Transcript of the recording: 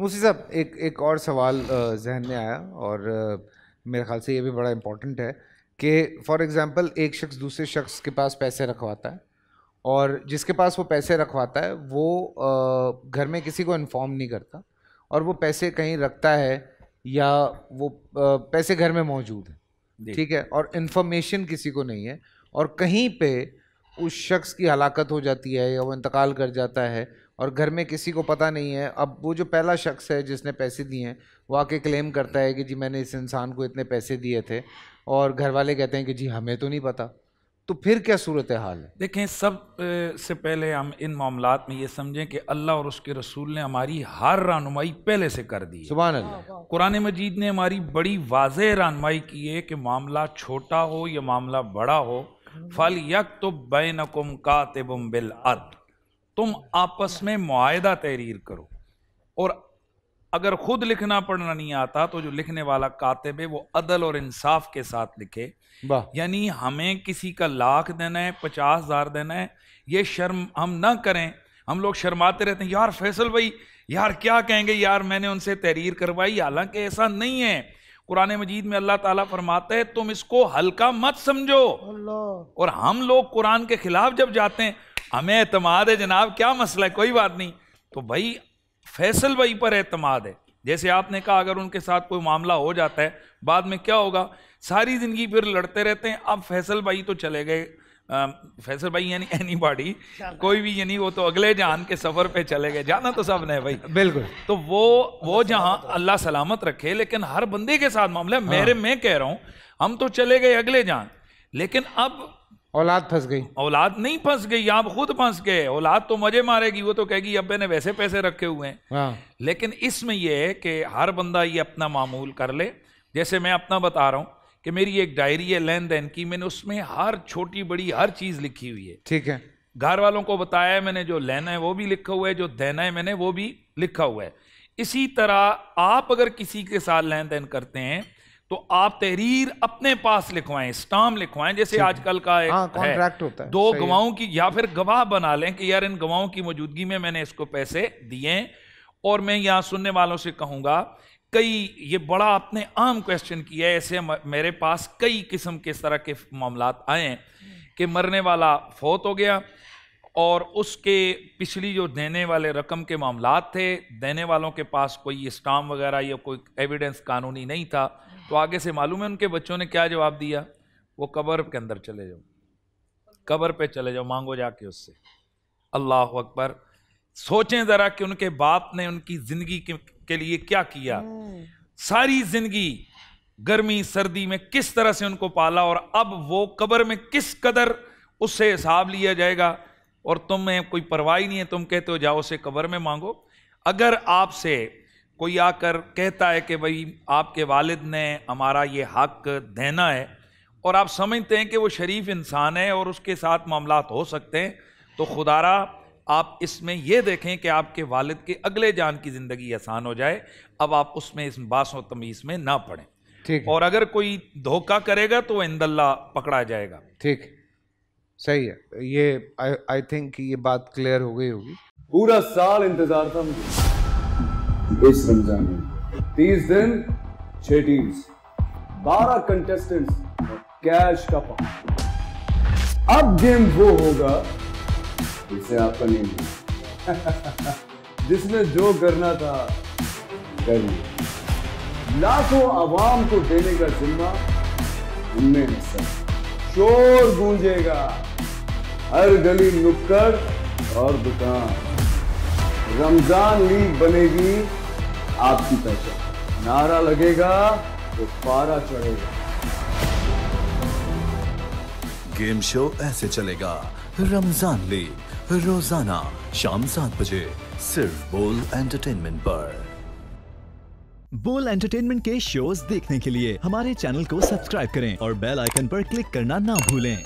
मुसी साहब एक एक और सवाल जहन में आया और मेरे ख्याल से ये भी बड़ा इम्पोर्टेंट है कि फॉर एग्ज़ाम्पल एक शख्स दूसरे शख्स के पास पैसे रखवाता है और जिसके पास वो पैसे रखवाता है वो घर में किसी को इन्फॉर्म नहीं करता और वो पैसे कहीं रखता है या वो पैसे घर में मौजूद है ठीक है और इन्फॉर्मेशन किसी को नहीं है और कहीं पर उस शख्स की हलाकत हो जाती है या वो इंतकाल कर जाता है और घर में किसी को पता नहीं है अब वो जो पहला शख्स है जिसने पैसे दिए हैं वो आके क्लेम करता है कि जी मैंने इस इंसान को इतने पैसे दिए थे और घर वाले कहते हैं कि जी हमें तो नहीं पता तो फिर क्या सूरत हाल है देखें सब से पहले हम इन मामला में ये समझें कि अल्लाह और उसके रसूल ने हमारी हर रहनुमाई पहले से कर दी सुबह कुरान मजीद ने हमारी बड़ी वाज रहनुमाई की है कि मामला छोटा हो या मामला बड़ा हो फल यक तो बैन कुम का तिबुम बिल अर्द तुम आपस में मुआदा तहरीर करो और अगर खुद लिखना पढ़ना नहीं आता तो जो लिखने वाला कातिब है वो अदल और इंसाफ के साथ लिखे यानी हमें किसी का लाख देना है पचास हजार देना है ये शर्म हम ना करें हम लोग शर्माते रहते हैं यार फैसल भाई यार क्या कहेंगे यार मैंने उनसे तहरीर करवाई हालांकि ऐसा नहीं है कुरान मजीद में अल्लाह ताला फरमाते हैं तुम इसको हल्का मत समझो और हम लोग कुरान के खिलाफ जब जाते हैं हमें अतमाद है जनाब क्या मसला है कोई बात नहीं तो भाई फैसल भाई पर अतमाद है जैसे आपने कहा अगर उनके साथ कोई मामला हो जाता है बाद में क्या होगा सारी ज़िंदगी फिर लड़ते रहते हैं अब फैसल भाई तो चले गए फैसल um, भाई यानी एनी बॉडी कोई भी यानी वो तो अगले जान के सफर पे चले गए जाना तो सब ने भाई बिल्कुल तो वो वो जहाँ अल्लाह सलामत रखे लेकिन हर बंदे के साथ मामला हाँ। मेरे मैं कह रहा हूँ हम तो चले गए अगले जान लेकिन अब औलाद फंस गई औलाद नहीं फंस गई आप खुद फंस गए औलाद तो मजे मारेगी वो तो कहेगी अब ने वैसे पैसे रखे हुए हैं हाँ। लेकिन इसमें यह है कि हर बंदा ये अपना मामूल कर ले जैसे मैं अपना बता रहा हूँ कि मेरी एक डायरी है लेन देन की मैंने उसमें हर छोटी बड़ी हर चीज लिखी हुई है ठीक है घर वालों को बताया है मैंने जो लेना है वो भी लिखा हुआ है जो देना है मैंने वो भी लिखा हुआ है इसी तरह आप अगर किसी के साथ लेन देन करते हैं तो आप तहरीर अपने पास लिखवाएं स्टाम लिखवाएं जैसे आजकल का एक हाँ, कॉन्ट्रैक्ट होता है दो गवाहों की या फिर गवाह बना लें कि यार इन गवाहों की मौजूदगी में मैंने इसको पैसे दिए और मैं यहां सुनने वालों से कहूंगा कई ये बड़ा आपने आम क्वेश्चन किया है ऐसे मेरे पास कई किस्म के इस तरह के मामला आए हैं कि मरने वाला फौत हो गया और उसके पिछली जो देने वाले रकम के मामला थे देने वालों के पास कोई स्टाम वगैरह या कोई एविडेंस कानूनी नहीं था तो आगे से मालूम है उनके बच्चों ने क्या जवाब दिया वो कबर के अंदर चले जाओ कबर पे चले जाओ मांगो जाके उससे अल्लाह अकबर सोचें जरा कि उनके बाप ने उनकी जिंदगी के, के लिए क्या किया हम्म। सारी जिंदगी गर्मी सर्दी में किस तरह से उनको पाला और अब वो कब्र में किस कदर उससे हिसाब लिया जाएगा और तुम्हें कोई परवाही नहीं है तुम कहते हो जाओ उसे कब्र में मांगो अगर आपसे कोई आकर कहता है कि भाई आपके वालिद ने हमारा ये हक देना है और आप समझते हैं कि वो शरीफ इंसान है और उसके साथ मामला हो सकते हैं तो खुदारा आप इसमें यह देखें कि आपके वालिद के अगले जान की ज़िंदगी आसान हो जाए अब आप उसमें इस बास और तमीज़ में ना पड़े ठीक और अगर कोई धोखा करेगा तो इंदल्ला पकड़ा जाएगा ठीक सही है ये आई थिंक ये बात क्लियर हो गई होगी पूरा साल इंतजार था मुझे इस रमजान में तीस दिन छह टीम्स बारह कंटेस्टेंट्स कैश का अब गेम वो होगा इसे आपका नहीं जिसने जो करना था कर लिया लाखों आवाम को देने का जिम्मा उनमें हिस्सा शोर गूंजेगा हर गली नुक्कड़ और दुकान रमजान लीग बनेगी आपकी पहचान नारा लगेगा तो पारा चढ़ेगा गेम शो ऐसे चलेगा रमजान लीग रोजाना शाम सात बजे सिर्फ बोल एंटरटेनमेंट पर बोल एंटरटेनमेंट के शोज देखने के लिए हमारे चैनल को सब्सक्राइब करें और बेल आइकन पर क्लिक करना ना भूलें